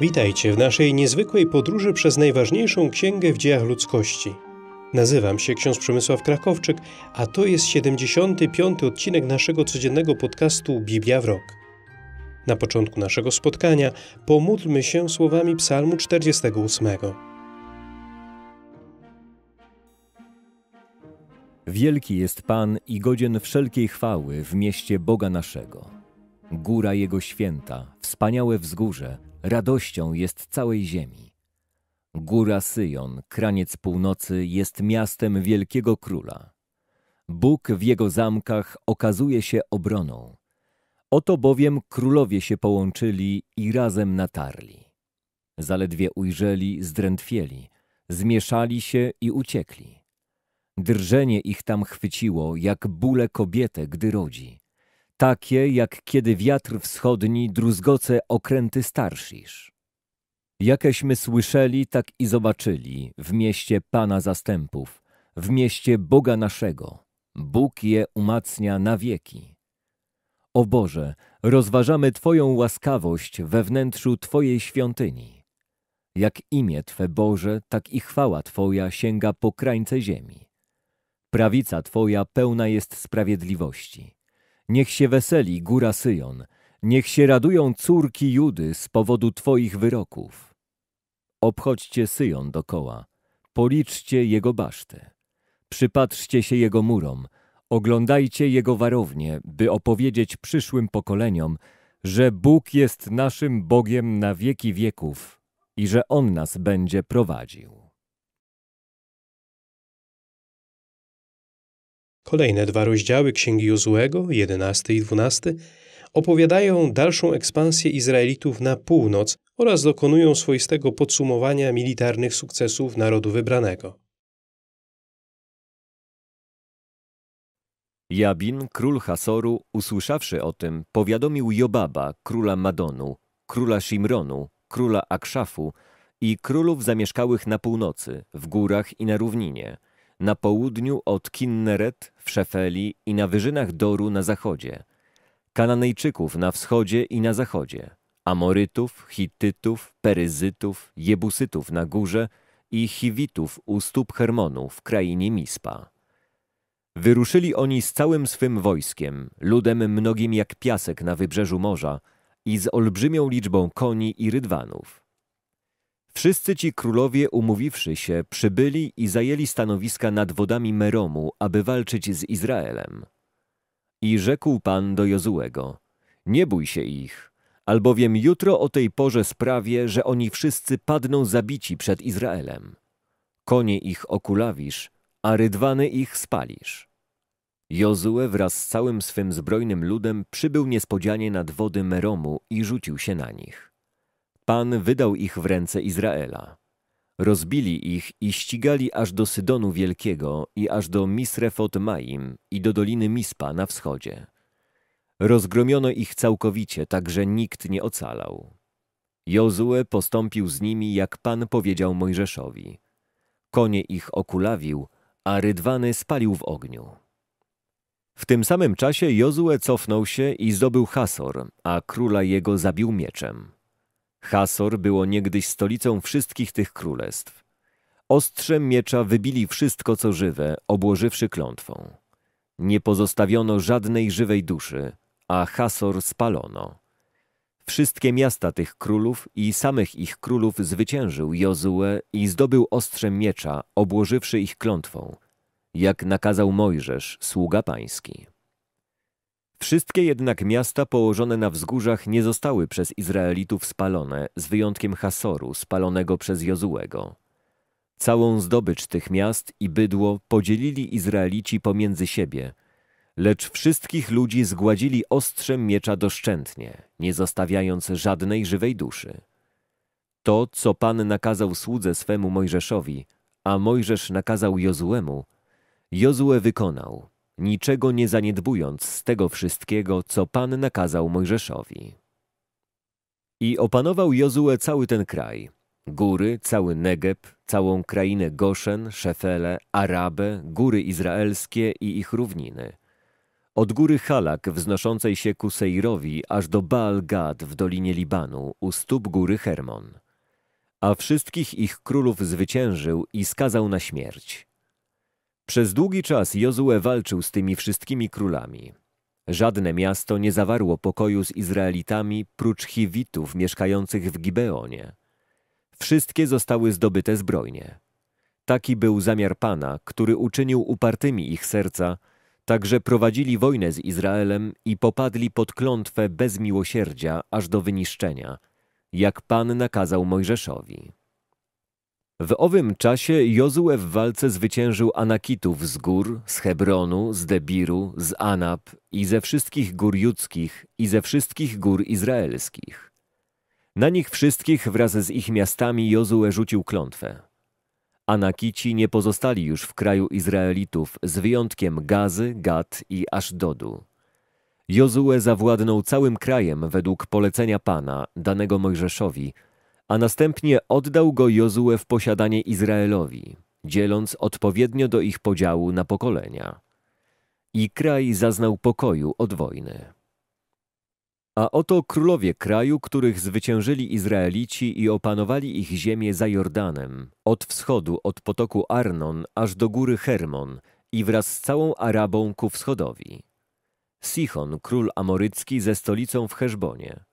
Witajcie w naszej niezwykłej podróży przez najważniejszą księgę w dziejach ludzkości. Nazywam się ksiądz Przemysław Krakowczyk, a to jest 75. odcinek naszego codziennego podcastu Biblia w rok. Na początku naszego spotkania pomódlmy się słowami Psalmu 48. Wielki jest Pan i godzien wszelkiej chwały w mieście Boga naszego. Góra Jego święta, wspaniałe wzgórze, radością jest całej ziemi. Góra Syjon, kraniec północy, jest miastem wielkiego króla. Bóg w jego zamkach okazuje się obroną. Oto bowiem królowie się połączyli i razem natarli. Zaledwie ujrzeli, zdrętwieli, zmieszali się i uciekli. Drżenie ich tam chwyciło, jak bóle kobietę, gdy rodzi takie jak kiedy wiatr wschodni druzgoce okręty starszysz. Jakeśmy słyszeli, tak i zobaczyli w mieście Pana zastępów, w mieście Boga naszego. Bóg je umacnia na wieki. O Boże, rozważamy Twoją łaskawość we wnętrzu Twojej świątyni. Jak imię Twe, Boże, tak i chwała Twoja sięga po krańce ziemi. Prawica Twoja pełna jest sprawiedliwości Niech się weseli góra Syjon, niech się radują córki Judy z powodu Twoich wyroków. Obchodźcie Syjon dokoła, policzcie jego basztę. Przypatrzcie się jego murom, oglądajcie jego warownie, by opowiedzieć przyszłym pokoleniom, że Bóg jest naszym Bogiem na wieki wieków i że On nas będzie prowadził. Kolejne dwa rozdziały Księgi Jozuego, 11 i 12, opowiadają dalszą ekspansję Izraelitów na północ oraz dokonują swoistego podsumowania militarnych sukcesów narodu wybranego. Jabin, król Hasoru, usłyszawszy o tym, powiadomił Jobaba, króla Madonu, króla Shimronu, króla Akszafu i królów zamieszkałych na północy, w górach i na równinie – na południu od Kinneret w Szefeli i na wyżynach Doru na zachodzie, Kananejczyków na wschodzie i na zachodzie, Amorytów, Chitytów, Peryzytów, Jebusytów na górze i Chiwitów u stóp Hermonu w krainie Mispa. Wyruszyli oni z całym swym wojskiem, ludem mnogim jak piasek na wybrzeżu morza i z olbrzymią liczbą koni i rydwanów. Wszyscy ci królowie, umówiwszy się, przybyli i zajęli stanowiska nad wodami Meromu, aby walczyć z Izraelem. I rzekł Pan do Jozułego, nie bój się ich, albowiem jutro o tej porze sprawię, że oni wszyscy padną zabici przed Izraelem. Konie ich okulawisz, a rydwany ich spalisz. Jozue wraz z całym swym zbrojnym ludem przybył niespodzianie nad wody Meromu i rzucił się na nich. Pan wydał ich w ręce Izraela. Rozbili ich i ścigali aż do Sydonu Wielkiego i aż do Misrefot Maim i do Doliny Mispa na wschodzie. Rozgromiono ich całkowicie, tak że nikt nie ocalał. Jozue postąpił z nimi, jak Pan powiedział Mojżeszowi. Konie ich okulawił, a rydwany spalił w ogniu. W tym samym czasie Jozue cofnął się i zdobył Hasor, a króla jego zabił mieczem. Hasor było niegdyś stolicą wszystkich tych królestw. Ostrzem miecza wybili wszystko, co żywe, obłożywszy klątwą. Nie pozostawiono żadnej żywej duszy, a Hasor spalono. Wszystkie miasta tych królów i samych ich królów zwyciężył Jozue i zdobył ostrzem miecza, obłożywszy ich klątwą, jak nakazał Mojżesz, sługa pański. Wszystkie jednak miasta położone na wzgórzach nie zostały przez Izraelitów spalone, z wyjątkiem Hasoru, spalonego przez Jozułego. Całą zdobycz tych miast i bydło podzielili Izraelici pomiędzy siebie, lecz wszystkich ludzi zgładzili ostrzem miecza doszczętnie, nie zostawiając żadnej żywej duszy. To, co Pan nakazał słudze swemu Mojżeszowi, a Mojżesz nakazał Jozuemu, Jozue wykonał – niczego nie zaniedbując z tego wszystkiego, co Pan nakazał Mojżeszowi. I opanował Jozue cały ten kraj, góry, cały Negeb, całą krainę Goszen, Szefele, Arabę, góry izraelskie i ich równiny. Od góry Halak wznoszącej się ku Seirowi aż do Baal Gad w dolinie Libanu u stóp góry Hermon. A wszystkich ich królów zwyciężył i skazał na śmierć przez długi czas Jozue walczył z tymi wszystkimi królami. Żadne miasto nie zawarło pokoju z Izraelitami prócz Chiwitów mieszkających w Gibeonie. Wszystkie zostały zdobyte zbrojnie. Taki był zamiar Pana, który uczynił upartymi ich serca, także prowadzili wojnę z Izraelem i popadli pod klątwę bez miłosierdzia aż do wyniszczenia, jak Pan nakazał Mojżeszowi. W owym czasie Jozue w walce zwyciężył Anakitów z gór, z Hebronu, z Debiru, z Anap i ze wszystkich gór judzkich i ze wszystkich gór izraelskich. Na nich wszystkich wraz z ich miastami Jozue rzucił klątwę. Anakici nie pozostali już w kraju Izraelitów z wyjątkiem Gazy, Gad i Ashdodu. Jozue zawładnął całym krajem według polecenia Pana, danego Mojżeszowi, a następnie oddał go Jozue w posiadanie Izraelowi, dzieląc odpowiednio do ich podziału na pokolenia. I kraj zaznał pokoju od wojny. A oto królowie kraju, których zwyciężyli Izraelici i opanowali ich ziemię za Jordanem, od wschodu, od potoku Arnon aż do góry Hermon i wraz z całą Arabą ku wschodowi. Sichon, król amorycki ze stolicą w Heszbonie.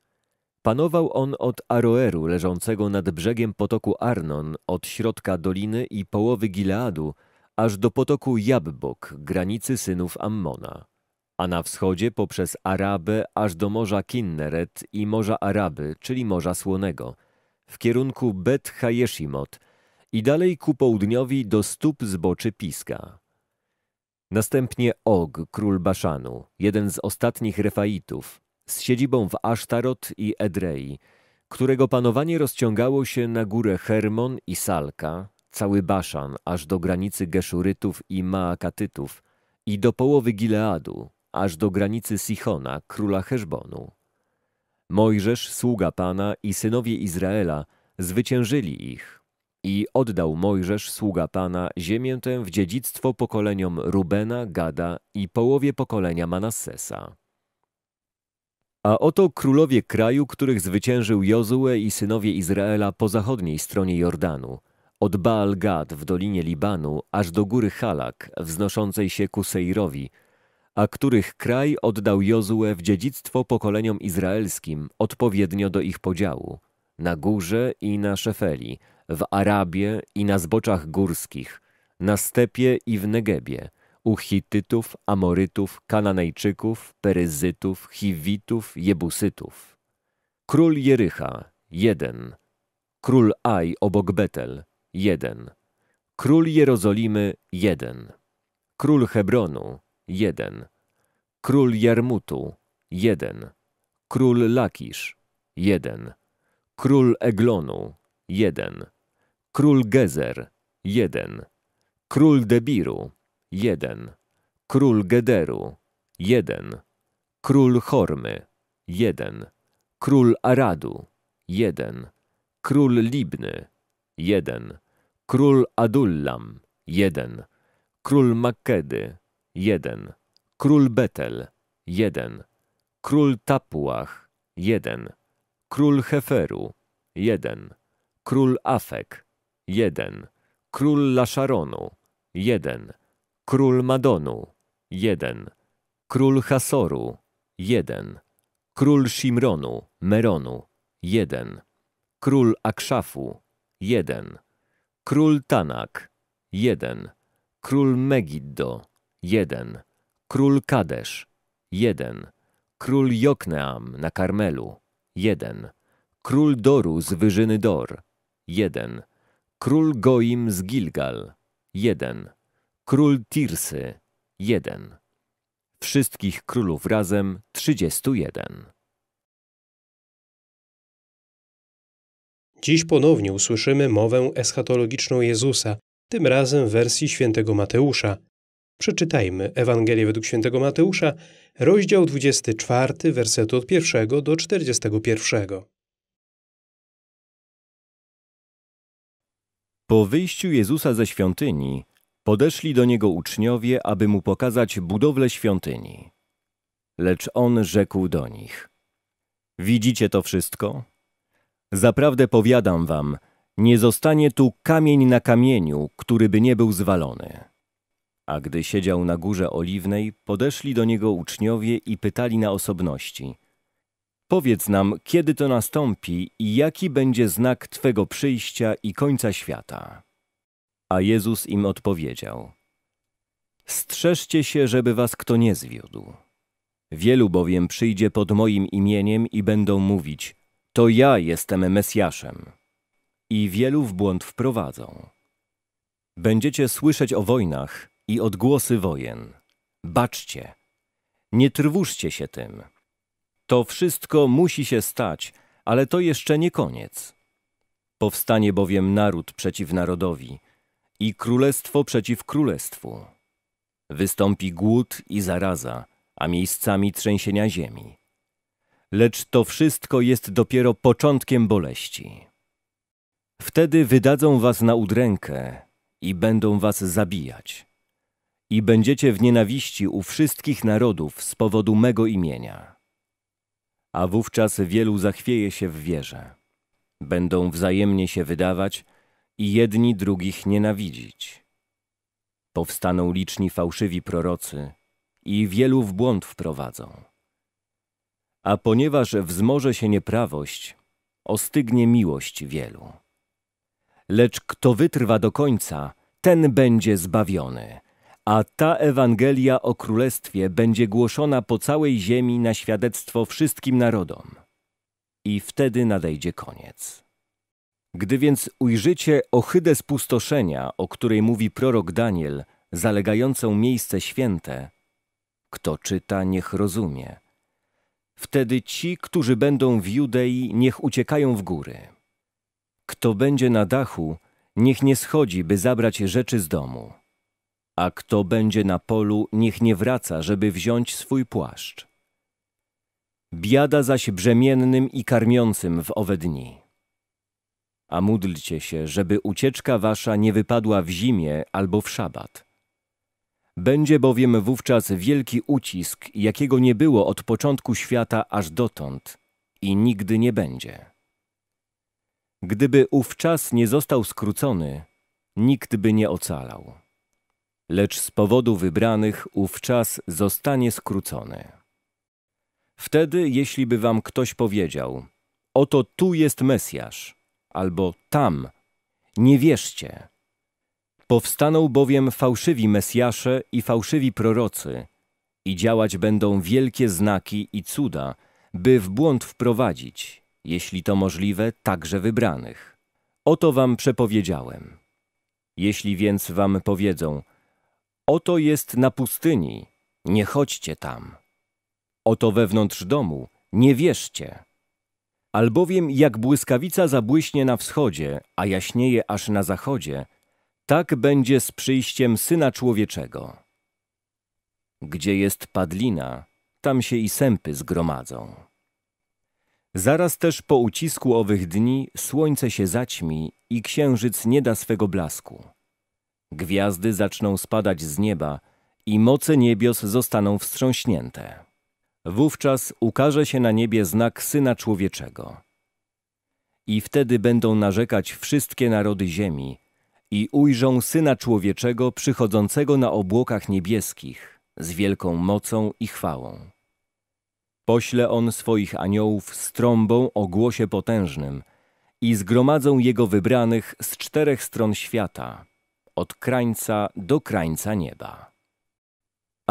Panował on od Aroeru leżącego nad brzegiem potoku Arnon, od środka doliny i połowy Gileadu, aż do potoku Jabbok, granicy synów Ammona, a na wschodzie poprzez Arabę aż do Morza Kinneret i Morza Araby, czyli Morza Słonego, w kierunku Bet Hayeshimot i dalej ku południowi do stóp zboczy Piska. Następnie Og, król Baszanu, jeden z ostatnich Refaitów, z siedzibą w Asztarot i Edrei, którego panowanie rozciągało się na górę Hermon i Salka, cały Baszan aż do granicy Geszurytów i Maakatytów i do połowy Gileadu, aż do granicy Sichona, króla Heszbonu. Mojżesz, sługa Pana i synowie Izraela zwyciężyli ich i oddał Mojżesz, sługa Pana, ziemię tę w dziedzictwo pokoleniom Rubena, Gada i połowie pokolenia Manassesa. A oto królowie kraju, których zwyciężył Jozue i synowie Izraela po zachodniej stronie Jordanu, od Baal Gad w dolinie Libanu aż do góry Halak, wznoszącej się ku Seirowi, a których kraj oddał Jozue w dziedzictwo pokoleniom izraelskim odpowiednio do ich podziału, na górze i na Szefeli, w Arabie i na zboczach górskich, na stepie i w Negebie – u Hitytów, Amorytów, Kananejczyków, Peryzytów, Chiwitów, Jebusytów. Król Jericha – jeden. Król Aj obok Betel – jeden. Król Jerozolimy – jeden. Król Hebronu – jeden. Król Jarmutu – jeden. Król Lakisz – jeden. Król Eglonu – jeden. Król Gezer – jeden. Król Debiru – 1. Król Gederu 1. Król Hormy 1. Król Aradu 1. Król Libny 1. Król Adullam 1. Król Makkedy 1. Król Betel 1. Król Tapuach 1. Król Heferu 1. Król Afek 1. Król Laszaronu 1. Król Madonu 1. Król Hasoru 1. Król Shimronu, Meronu 1. Król Akszafu 1. Król Tanak 1. Król Megiddo 1. Król Kadesz 1. Król Jokneam na Karmelu 1. Król Doru z Wyżyny Dor 1. Król Goim z Gilgal 1. Król Tirsy jeden. Wszystkich królów razem 31. jeden. Dziś ponownie usłyszymy mowę eschatologiczną Jezusa, tym razem w wersji świętego Mateusza. Przeczytajmy Ewangelię według świętego Mateusza, rozdział 24, werset od 1 do 41. Po wyjściu Jezusa ze świątyni Podeszli do niego uczniowie, aby mu pokazać budowlę świątyni. Lecz on rzekł do nich: Widzicie to wszystko? Zaprawdę powiadam wam, nie zostanie tu kamień na kamieniu, który by nie był zwalony. A gdy siedział na górze oliwnej, podeszli do niego uczniowie i pytali na osobności: Powiedz nam, kiedy to nastąpi i jaki będzie znak twego przyjścia i końca świata. A Jezus im odpowiedział: Strzeżcie się, żeby was kto nie zwiódł. Wielu bowiem przyjdzie pod moim imieniem i będą mówić: To ja jestem Mesjaszem. I wielu w błąd wprowadzą. Będziecie słyszeć o wojnach i odgłosy wojen. Baczcie, nie trwóżcie się tym. To wszystko musi się stać, ale to jeszcze nie koniec. Powstanie bowiem naród przeciw narodowi i królestwo przeciw królestwu. Wystąpi głód i zaraza, a miejscami trzęsienia ziemi. Lecz to wszystko jest dopiero początkiem boleści. Wtedy wydadzą was na udrękę i będą was zabijać. I będziecie w nienawiści u wszystkich narodów z powodu mego imienia. A wówczas wielu zachwieje się w wierze. Będą wzajemnie się wydawać – i jedni drugich nienawidzić. Powstaną liczni fałszywi prorocy i wielu w błąd wprowadzą. A ponieważ wzmoże się nieprawość, ostygnie miłość wielu. Lecz kto wytrwa do końca, ten będzie zbawiony, a ta Ewangelia o Królestwie będzie głoszona po całej ziemi na świadectwo wszystkim narodom. I wtedy nadejdzie koniec. Gdy więc ujrzycie ohydę spustoszenia, o której mówi prorok Daniel, zalegającą miejsce święte, kto czyta, niech rozumie. Wtedy ci, którzy będą w Judei, niech uciekają w góry. Kto będzie na dachu, niech nie schodzi, by zabrać rzeczy z domu. A kto będzie na polu, niech nie wraca, żeby wziąć swój płaszcz. Biada zaś brzemiennym i karmiącym w owe dni a módlcie się, żeby ucieczka wasza nie wypadła w zimie albo w szabat. Będzie bowiem wówczas wielki ucisk, jakiego nie było od początku świata aż dotąd i nigdy nie będzie. Gdyby ów czas nie został skrócony, nikt by nie ocalał. Lecz z powodu wybranych ów czas zostanie skrócony. Wtedy, jeśli by wam ktoś powiedział, oto tu jest Mesjasz, albo tam. Nie wierzcie. Powstaną bowiem fałszywi Mesjasze i fałszywi prorocy i działać będą wielkie znaki i cuda, by w błąd wprowadzić, jeśli to możliwe, także wybranych. Oto wam przepowiedziałem. Jeśli więc wam powiedzą, oto jest na pustyni, nie chodźcie tam. Oto wewnątrz domu, nie wierzcie. Albowiem jak błyskawica zabłyśnie na wschodzie, a jaśnieje aż na zachodzie, tak będzie z przyjściem Syna Człowieczego. Gdzie jest padlina, tam się i sępy zgromadzą. Zaraz też po ucisku owych dni słońce się zaćmi i księżyc nie da swego blasku. Gwiazdy zaczną spadać z nieba i moce niebios zostaną wstrząśnięte. Wówczas ukaże się na niebie znak Syna Człowieczego. I wtedy będą narzekać wszystkie narody ziemi i ujrzą Syna Człowieczego przychodzącego na obłokach niebieskich z wielką mocą i chwałą. Pośle on swoich aniołów z trąbą o głosie potężnym i zgromadzą jego wybranych z czterech stron świata, od krańca do krańca nieba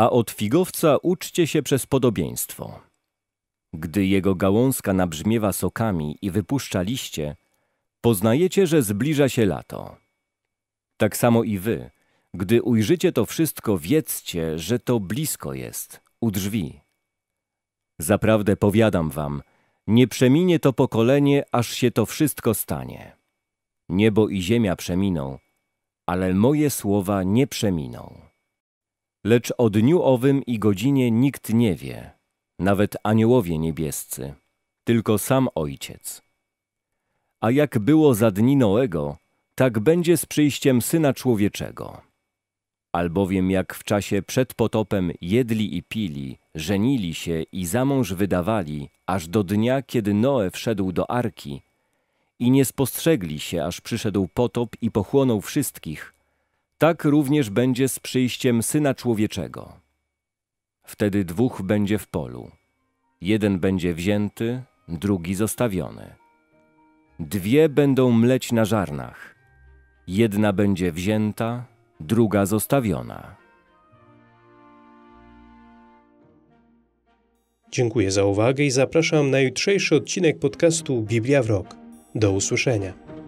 a od figowca uczcie się przez podobieństwo. Gdy jego gałązka nabrzmiewa sokami i wypuszcza liście, poznajecie, że zbliża się lato. Tak samo i wy, gdy ujrzycie to wszystko, wiedzcie, że to blisko jest, u drzwi. Zaprawdę powiadam wam, nie przeminie to pokolenie, aż się to wszystko stanie. Niebo i ziemia przeminą, ale moje słowa nie przeminą. Lecz o dniu owym i godzinie nikt nie wie, nawet aniołowie niebiescy, tylko sam Ojciec. A jak było za dni Noego, tak będzie z przyjściem Syna Człowieczego. Albowiem jak w czasie przed potopem jedli i pili, żenili się i za mąż wydawali, aż do dnia, kiedy Noe wszedł do arki, i nie spostrzegli się, aż przyszedł potop i pochłonął wszystkich – tak również będzie z przyjściem Syna Człowieczego. Wtedy dwóch będzie w polu. Jeden będzie wzięty, drugi zostawiony. Dwie będą mleć na żarnach. Jedna będzie wzięta, druga zostawiona. Dziękuję za uwagę i zapraszam na jutrzejszy odcinek podcastu Biblia w Rok. Do usłyszenia.